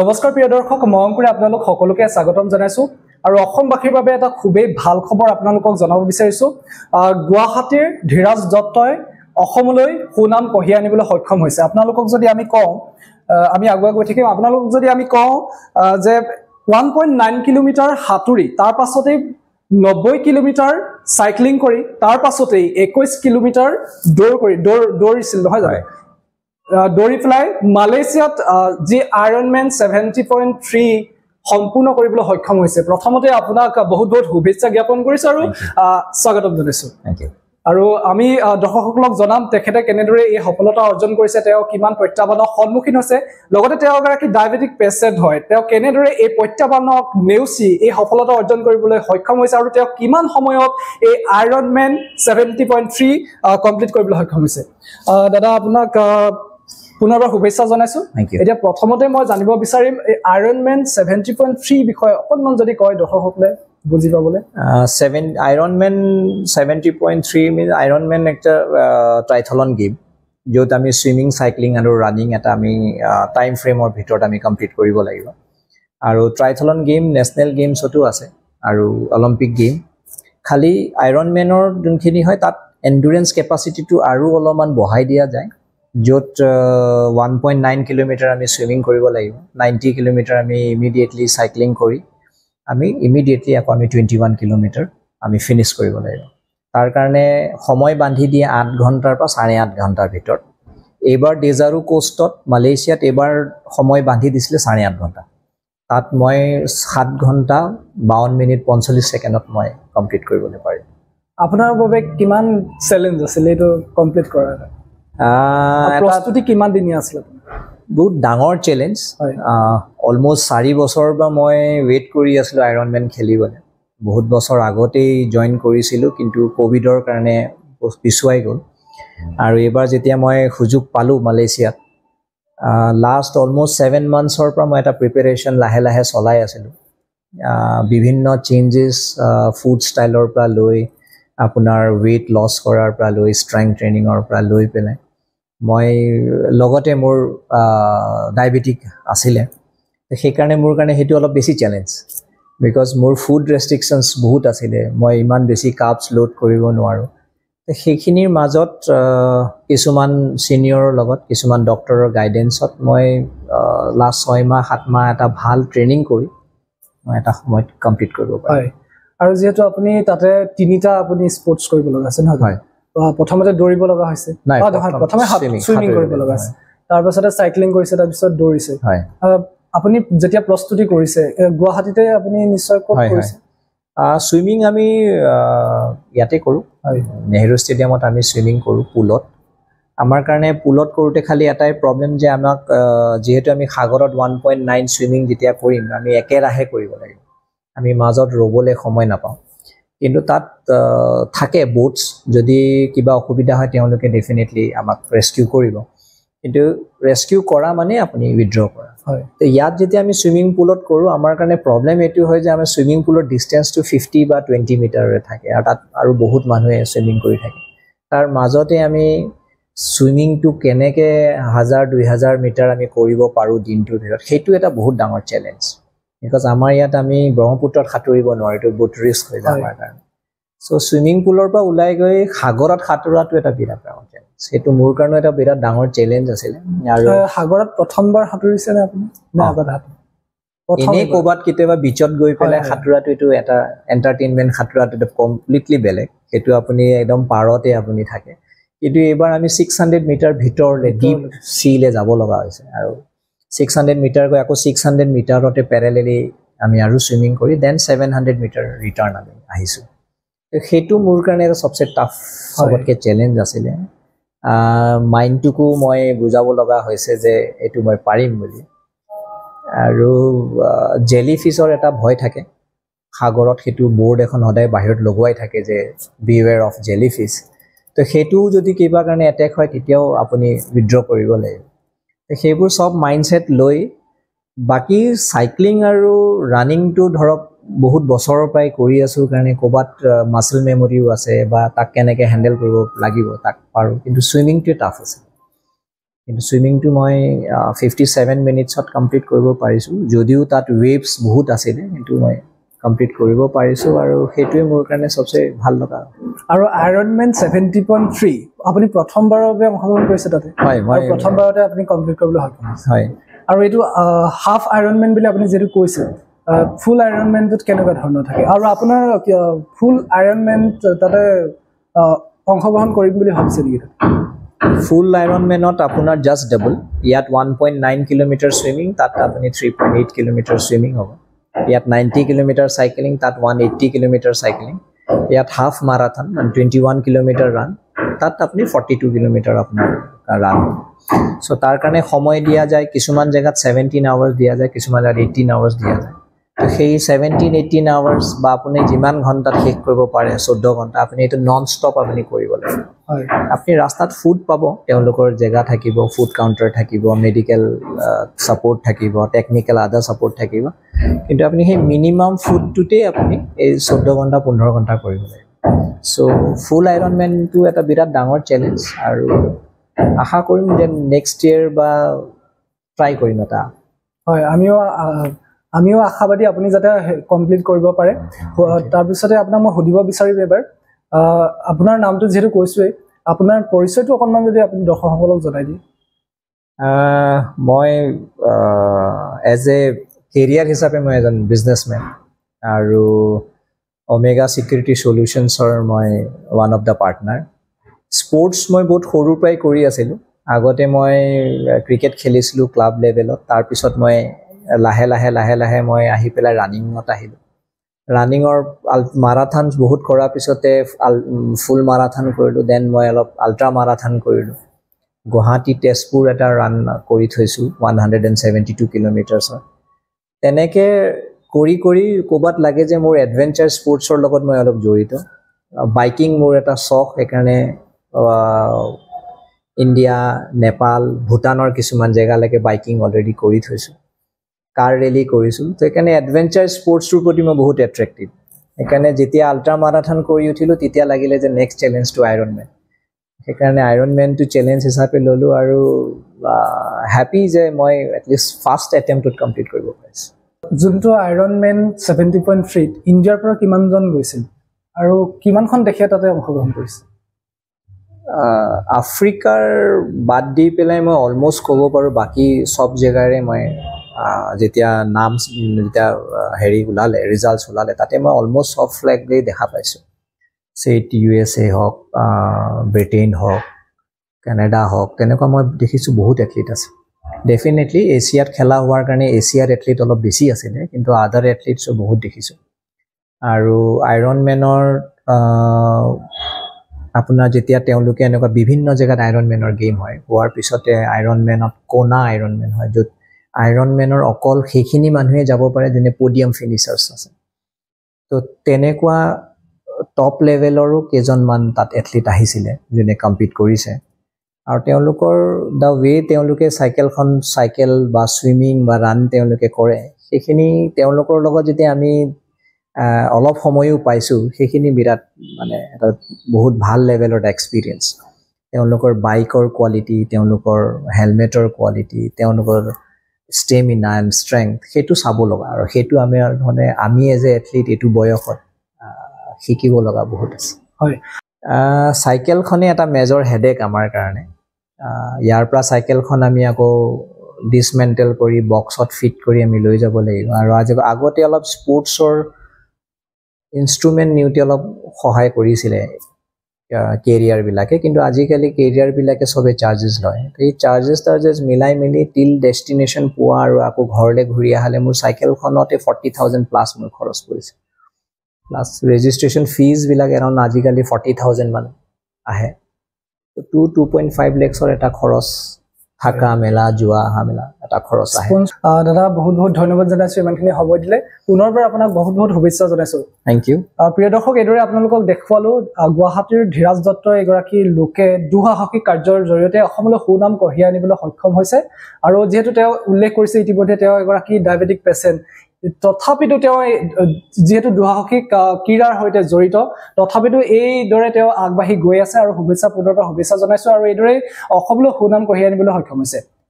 নমস্কাৰ প্ৰিয় দৰ্শক মই অংকুৰে আপোনালোক সকলোকে স্বাগতম জনাইছো আৰু অসমবাসীৰ বাবে এটা খুবেই ভাল খবৰ আপোনালোকক জনাব বিচাৰিছোঁ গুৱাহাটীৰ ধীৰাজ দত্তই অসমলৈ সুনাম কঢ়িয়াই আনিবলৈ সক্ষম হৈছে আপোনালোকক যদি আমি কওঁ আমি আগুৱাই গৈ থাকিম আপোনালোকক যদি আমি কওঁ যে ওৱান পইণ্ট নাইন কিলোমিটাৰ সাঁতুৰি তাৰ পাছতেই নব্বৈ কিলোমিটাৰ চাইক্লিং কৰি তাৰ পাছতেই একৈছ কিলোমিটাৰ দৌৰ কৰি দৌৰ দৌৰিছিল নহয় জানো দৌৰি পেলাই মালয়েছিয়াত যি iron man seventy point three সম্পূৰ্ণ কৰিবলৈ সক্ষম হৈছে প্ৰথমতে আপোনাক বহুত বহুত শুভেচ্ছা জ্ঞাপন কৰিছো আৰু স্বাগতম জনাইছোঁ আৰু আমি দৰ্শকসকলক জনাম তেখেতে কেনেদৰে এই সফলতা অৰ্জন কৰিছে তেওঁ কিমান প্ৰত্যাহ্বানৰ সন্মুখীন হৈছে লগতে তেওঁ এগৰাকী ডায়েবেটিক পেচেণ্ট হয় তেওঁ কেনেদৰে এই প্ৰত্যাহ্বানক নেওচি এই সফলতা অৰ্জন কৰিবলৈ সক্ষম হৈছে আৰু তেওঁ কিমান সময়ত এই iron man seventy point three complete কৰিবলৈ সক্ষম হৈছে দাদা আপোনাক পুনৰবাৰ শুভেচ্ছা জনাইছো এতিয়া প্ৰথমতে মই জানিব বিচাৰিম এই iron man seventy point three বিষয়ে অকণমান যদি কয় দৰ্শকসকলে বুজি পাবলৈ seven iron man seventy point three mean iron man এটা ট্ৰাইথলন গেম য'ত আমি চুইমিং চাইক্লিং আৰু ৰানিং এটা আমি টাইম ফ্ৰেমৰ ভিতৰত আমি কমপ্লিট কৰিব লাগিব আৰু ট্ৰাইথলন গেম নেশ্যনেল গেমছতো আছে আৰু অলিম্পিক গেম খালি আইৰণ মেনৰ যোনখিনি হয় তাত এণ্ডুৰেঞ্চ কেপাচিটিটো আৰু অলপমান বঢ়াই দিয়া যায় য'ত ওৱান পইণ্ট নাইন কিলোমিটাৰ আমি চুইমিং কৰিব লাগিব নাইণ্টি কিলোমিটাৰ আমি ইমিডিয়েটলি চাইক্লিং কৰি আমি ইমিডিয়েটলি আকৌ আমি টুৱেণ্টি ওৱান কিলোমিটাৰ আমি ফিনিছ কৰিব লাগিব তাৰ কাৰণে সময় বান্ধি দিয়ে আঠ ঘণ্টাৰ পৰা চাৰে আঠ ঘণ্টাৰ ভিতৰত এইবাৰ ডেজাৰু কোষ্টত মালয়েছিয়াত এইবাৰ সময় বান্ধি দিছিলে চাৰে আঠ ঘণ্টা তাত মই সাত ঘণ্টা বাৱন্ন মিনিট পঞ্চল্লিছ ছেকেণ্ডত মই কমপ্লিট কৰিবলৈ পাৰিম আপোনাৰ বাবে কিমান চেলেঞ্জ আছিলে এইটো কমপ্লিট কৰাৰ প্ৰস্তুতি কিমান দিনীয়া আছিলে বহুত ডাঙৰ চেলেঞ্জ অলমষ্ট চাৰি বছৰৰ পৰা মই ৱেইট কৰি আছিলোঁ আইৰণ মেন খেলিবলৈ বহুত বছৰ আগতেই জইন কৰিছিলোঁ কিন্তু ক'ভিডৰ কাৰণে পিছুৱাই গ'ল আৰু এইবাৰ যেতিয়া মই সুযোগ পালোঁ মালয়েছিয়াত লাষ্ট অলমষ্ট ছেভেন মান্থছৰ পৰা মই এটা প্ৰিপেৰেশ্যন লাহে লাহে চলাই আছিলোঁ বিভিন্ন চেঞ্জেছ ফুড ষ্টাইলৰ পৰা লৈ আপোনাৰ ৱেইট লছ কৰাৰ পৰা লৈ ষ্ট্ৰেংথ ট্ৰেইনিঙৰ পৰা লৈ পেলাই মই লগতে মোৰ ডায়েবেটিক আছিলে সেইকাৰণে মোৰ কাৰণে সেইটো অলপ বেছি চেলেঞ্জ বিকজ মোৰ ফুড ৰেষ্ট্ৰিকশ্যনছ বহুত আছিলে মই ইমান বেছি কাপছ লোড কৰিব নোৱাৰোঁ সেইখিনিৰ মাজত কিছুমান ছিনিয়ৰৰ লগত কিছুমান ডক্টৰৰ গাইডেঞ্চত মই লাষ্ট ছয় মাহ সাত মাহ এটা ভাল ট্ৰেইনিং কৰি মই এটা সময়ত কমপ্লিট কৰিব পাৰোঁ হয় আৰু যিহেতু আপুনি তাতে তিনিটা আপুনি স্পৰ্টছ কৰিব লগা আছে নহয় হয় প্ৰথমতে দৌৰিব লগা হৈছে প্ৰথমে চুইমিং কৰিব লগা হৈছে তাৰপাছতে চাইক্লিং কৰিছে তাৰপিছত দৌৰিছে আপুনি যেতিয়া প্ৰস্তুতি কৰিছে গুৱাহাটীতে আপুনি নিশ্চয় ক'ত কৰিছে চুইমিং আমি ইয়াতে কৰোঁ নেহৰু ষ্টেডিয়ামত আমি চুইমিং কৰোঁ পুলত আমাৰ কাৰণে পুলত কৰোঁতে খালি এটাই প্ৰব্লেম যে আমাক যিহেতু আমি সাগৰত ওৱান পইণ্ট নাইন চুইমিং যেতিয়া কৰিম আমি একেৰাহে কৰিব লাগিব আমি মাজত ৰ'বলৈ সময় নাপাওঁ কিন্তু তাত থাকে বোটছ যদি কিবা অসুবিধা হয় তেওঁলোকে ডেফিনেটলি আমাক ৰেস্কিউ কৰিব কিন্তু ৰেস্কিউ কৰা মানে আপুনি উইথড্ৰ কৰা হয় ইয়াত যেতিয়া আমি চুইমিং পুলত কৰোঁ আমাৰ কাৰণে প্ৰব্লেম এইটো হয় যে আমাৰ চুইমিং পুলৰ ডিষ্টেঞ্চটো ফিফটি বা টুৱেণ্টি মিটাৰৰে থাকে আৰু তাত আৰু বহুত মানুহে চুইমিং কৰি থাকে তাৰ মাজতে আমি চুইমিংটো কেনেকৈ হাজাৰ দুই হাজাৰ মিটাৰ আমি কৰিব পাৰোঁ দিনটোৰ ভিতৰত সেইটো এটা বহুত ডাঙৰ চেলেঞ্জ বিকজ আমাৰ ইয়াত আমি ব্ৰহ্মপুত্ৰত সাঁতুৰিব নোৱাৰিতো বহুত ৰিস্ক হৈ যায় আমাৰ কাৰণে চ' চুইমিং পুলৰ পৰা ওলাই গৈ সাগৰত সাঁতোৰাটো এটা বিৰাট ডাঙৰ চেলেঞ্জ সেইটো মোৰ কাৰণেও এটা বিৰাট ডাঙৰ চেলেঞ্জ আছিলে আৰু সাগৰত প্ৰথমবাৰ সাঁতুৰিছেনে আপুনি এনেই ক'ৰবাত কেতিয়াবা বীচত গৈ পেলাই সাঁতোৰাটো এইটো এটা এণ্টাৰটেইনমেণ্ট সাঁতোৰাটো এটা কমপ্লিটলি বেলেগ সেইটো আপুনি একদম পাৰতে আপুনি থাকে কিন্তু এইবাৰ আমি ছিক্স হাণ্ড্ৰেড মিটাৰ ভিতৰলৈ ডিপ চিলে যাব লগা হৈছে আৰু ছিক্স হাণ্ড্ৰেড মিটাৰকৈ আকৌ ছিক্স হাণ্ড্ৰেড মিটাৰতে পেৰেলেলি আমি আৰু চুইমিং কৰি then seven hundred metre return আমি আহিছোঁ সেইটো মোৰ কাৰণে চবচে টাফ চবতকৈ চেলেঞ্জ আছিলে মাইণ্ডটোকো মই বুজাব লগা হৈছে যে এইটো মই পাৰিম বুলি আৰু জেলি ফিছৰ এটা ভয় থাকে সাগৰত সেইটো বৰ্ড এখন সদায় বাহিৰত লগোৱাই থাকে যে বিৱেৰ অফ জেলি ফিছ তো সেইটোও যদি কিবা কাৰণে এটেক হয় তেতিয়াও আপুনি উইড্ৰ কৰিব লাগিব সেইবোৰ চব মাইণ্ডছেট লৈ বাকী চাইক্লিং আৰু ৰানিংটো ধৰক বহুত বছৰৰ পৰাই কৰি আছোঁ কাৰণে ক'ৰবাত মাছল মেমৰিও আছে বা তাক কেনেকৈ হেণ্ডেল কৰিব লাগিব তাক পাৰোঁ কিন্তু চুইমিংটোৱে টাফ আছে কিন্তু চুইমিংটো মই ফিফটি ছেভেন মিনিটছত কমপ্লিট কৰিব পাৰিছোঁ যদিও তাত ৱেভছ বহুত আছিলে কিন্তু মই কমপ্লিট কৰিব পাৰিছোঁ আৰু সেইটোৱে মোৰ কাৰণে চবচে ভাল লগা আৰু iron man seventy point three আপুনি প্ৰথমবাৰৰ বাবে অংশগ্ৰহণ কৰিছে তাতে হয় মই প্ৰথমবাৰতে আপুনি কমপ্লিট কৰিবলৈ সক্ষম হয় আৰু এইটো হাফ আইৰণ মেন বুলি আপুনি যিটো কৈছে ফুল আইৰণ মেনটোত কেনেকুৱা ধৰণৰ থাকে আৰু আপোনাৰ ফুল আইৰণ মেন তাতে অংশগ্ৰহণ কৰিম বুলি ভাবিছে নেকি ফুল আইৰণ মেনত আপোনাৰ জাষ্ট ডাবল ইয়াত one point nine kilometre swimming তাত আপুনি three point eight kilometre swimming হ'ব ইয়াত নাইণ্টি কিলোমিটাৰ চাইকেলিং তাত ওৱান এইটটি কিলোমিটাৰ চাইকেলিং ইয়াত half marathon twenty one kilometre run তাত আপুনি ফৰ্টি টু কিলোমিটাৰ আপোনাৰ ৰাণ চ' তাৰ কাৰণে সময় দিয়া যায় কিছুমান জেগাত ছেভেণ্টিন আৱাৰ্ছ দিয়া যায় কিছুমান জেগাত এইটিন আৱাৰ্ছ দিয়া যায় তো সেই ছেভেণ্টিন এইটিন আৱাৰ্ছ বা আপুনি যিমান ঘণ্টাত শেষ কৰিব পাৰে চৈধ্য ঘণ্টা আপুনি এইটো নন ষ্টপ আপুনি কৰিব লাগিব আপুনি ৰাস্তাত ফুড পাব তেওঁলোকৰ জেগা থাকিব ফুড কাউণ্টাৰ থাকিব মেডিকেল ছাপৰ্ট থাকিব টেকনিকেল আদাৰ ছাপৰ্ট থাকিব কিন্তু আপুনি সেই মিনিমাম ফুডটুতেই আপুনি এই চৈধ্য ঘণ্টা পোন্ধৰ ঘণ্টা কৰিব লাগে চ' ফুল আইৰনম্যানটা এটা বিৰাট ডাঙৰ চেলেঞ্জ আৰু আশা কৰিম যে নেক্সট ইয়েৰ বা ট্ৰাই কৰিম এটা হয় আমিও আমিও আশাবাদী আপুনি যাতে কমপ্লিট কৰিব পাৰে তাৰপিছতে আপোনাক মই সুধিব বিচাৰিম এবাৰ আপোনাৰ নামটো যিহেতু কৈছোঁৱেই আপোনাৰ পৰিচয়টো অকণমান যদি আপুনি দৰ্শকসকলক জনাই দিয়ে মই এজ এ কেৰিয়াৰ হিচাপে মই এজন বিজনেছমেন আৰু অমেগা ছিকিউৰিটি চলিউশ্যনছৰ মই one of the partner sports মই বহুত সৰুৰ পৰাই কৰি আছিলোঁ আগতে মই ক্ৰিকেট খেলিছিলোঁ ক্লাব লেভেলত তাৰপিছত মই লাহে লাহে লাহে লাহে মই আহি পেলাই ৰানিঙত আহিলোঁ ৰানিঙৰ মাৰাথান বহুত কৰাৰ পিছতে ফুল মাৰাথান কৰিলোঁ দেন মই অলপ আল্ট্ৰা মাৰাথান কৰিলোঁ গুৱাহাটী তেজপুৰ এটা ৰাণ কৰি থৈছোঁ one hundred and seventy two কিলোমিটাৰছৰ তেনেকৈ কৰি কৰি ক'ৰবাত লাগে যে মোৰ এডভেঞ্চাৰ স্পৰ্টছৰ লগত মই অলপ জড়িত বাইকিং মোৰ এটা চখ সেইকাৰণে ইণ্ডিয়া নেপাল ভূটানৰ কিছুমান জেগালৈকে বাইকিং অলৰেডি কৰি থৈছোঁ কাৰ ৰেলী কৰিছিলোঁ তো সেইকাৰণে এডভেঞ্চাৰ স্পৰ্টছটোৰ প্ৰতি মই বহুত এট্ৰেক্টিভ সেইকাৰণে যেতিয়া আল্ট্ৰা মাৰাথান কৰি উঠিলোঁ তেতিয়া লাগিলে যে নেক্সট চেলেঞ্জটো আইৰণ মেন সেইকাৰণে আইৰণ মেনটো চেলেঞ্জ হিচাপে ল'লোঁ আৰু হেপী যে মই এটলিষ্ট ফাৰ্ষ্ট এটেম্পটোত কমপ্লিট কৰিব পাৰিছোঁ যোনটো আইৰণ মেন ছেভেণ্টি পইণ্ট থ্ৰীত ইণ্ডিয়াৰ পৰা কিমানজন গৈছিল আৰু কিমানখন দেশে তাতে অংশগ্ৰহণ কৰিছে আফ্ৰিকাৰ বাদ দি পেলাই মই অলমষ্ট ক'ব পাৰোঁ বাকী চব জেগাৰে মই যেতিয়া নাম যেতিয়া হেৰি ওলালে ৰিজাল্টছ ওলালে তাতে মই অলমষ্ট চব ফ্লেগেই দেখা পাইছোঁ ছেইট ইউ এছ এ হওক ব্ৰিটেইন হওক কেনেডা হওক তেনেকুৱা মই দেখিছোঁ বহুত এথলিট আছে ডেফিনেটলি এছিয়াত খেলা হোৱাৰ কাৰণে এছিয়াত এথলিট অলপ বেছি আছিলে কিন্তু আদাৰ এথলিটছো বহুত দেখিছোঁ আৰু আইৰণ মেনৰ আপোনাৰ যেতিয়া তেওঁলোকে এনেকুৱা বিভিন্ন জেগাত আইৰণ মেনৰ গেম হয় হোৱাৰ পিছতে আইৰণ মেনত কোনা আইৰণ মেন হয় য'ত আইৰণ মেনৰ অকল সেইখিনি মানুহে যাব পাৰে যোনে পডিয়াম ফিনিচাৰ্চ আছে তো তেনেকুৱা টপ লেভেলৰো কেইজনমান তাত এথলিট আহিছিলে যোনে কম্পিট কৰিছে আৰু তেওঁলোকৰ দ্য ৱে তেওঁলোকে চাইকেলখন চাইকেল বা চুইমিং বা ৰান তেওঁলোকে কৰে সেইখিনি তেওঁলোকৰ লগত যেতিয়া আমি অলপ সময়ো পাইছোঁ সেইখিনি বিৰাট মানে এটা বহুত ভাল লেভেলৰ এটা এক্সপিৰিয়েঞ্চ তেওঁলোকৰ বাইকৰ কোৱালিটি তেওঁলোকৰ হেলমেটৰ কোৱালিটি তেওঁলোকৰ ষ্টেমিনা এণ্ড ষ্ট্ৰেংথ সেইটো চাব লগা আৰু সেইটো আমি মানে আমি এজ এ এথলিট এইটো বয়সত শিকিব লগা বহুত আছে হয় চাইকেলখনেই এটা মেজৰ হেডেক আমাৰ কাৰণে ইয়াৰ পৰা চাইকেলখন আমি আকৌ ডিছমেণ্টেল কৰি বক্সত ফিট কৰি আমি লৈ যাব লাগিব আৰু আজি আগতে অলপ স্পৰ্টছৰ ইনষ্ট্ৰুমেণ্ট নিওঁতে অলপ সহায় কৰিছিলে কেৰিয়াৰবিলাকে কিন্তু আজিকালি কেৰিয়াৰবিলাকে চবে চাৰ্জেছ লয় এই চাৰ্জেছ টাৰ্জেছ মিলাই মেলি টিল ডেষ্টিনেশ্যন পোৱা আৰু আকৌ ঘৰলৈ ঘূৰি আহালে মোৰ চাইকেলখনতে ফৰ্টি থাউজেণ্ড প্লাছ মোৰ খৰচ পৰিছে প্লাছ ৰেজিষ্ট্ৰেশ্যন ফিজবিলাক এৰাউণ্ড আজিকালি ফৰ্টি থাউজেণ্ড মান আহে টু টু পইণ্ট ফাইভ লেক্সৰ এটা খৰচ থাকা মেলা যোৱা অহা মেলা এটা খৰচ আহে দাদা বহুত বহুত ধন্যবাদ জনাইছো ইমানখিনি সময় দিলে পুনৰ পৰা আপোনাক বহুত বহুত শুভেচ্ছা জনাইছো থেংক ইউ প্ৰিয় দৰ্শক এইদৰে আপোনালোকক দেখুৱালো গুৱাহাটীৰ ধীৰাজ দত্ত এগৰাকী লোকে দুঃসাহসিক কাৰ্যৰ জৰিয়তে অসমলৈ সুনাম কঢ়িয়াই আনিবলৈ সক্ষম হৈছে আৰু যিহেতু তেওঁ উল্লেখ কৰিছে ইতিমধ্যে তেওঁ এগৰাকী ডায়েবেটিক পেচেণ্ট তথাপিতো তেওঁ যিহেতু দুঃসাহসিক ক্ৰীড়াৰ সৈতে জড়িত তথাপিতো এইদৰে তেওঁ আগবাঢ়ি গৈ আছে আৰু শুভেচ্ছা পূৰ্ণৰ পৰা শুভেচ্ছা জনাইছো আৰু এইদৰে অসমলৈ সুনাম কঢ়িয়াই আনিবলৈ সক্ষম হৈছে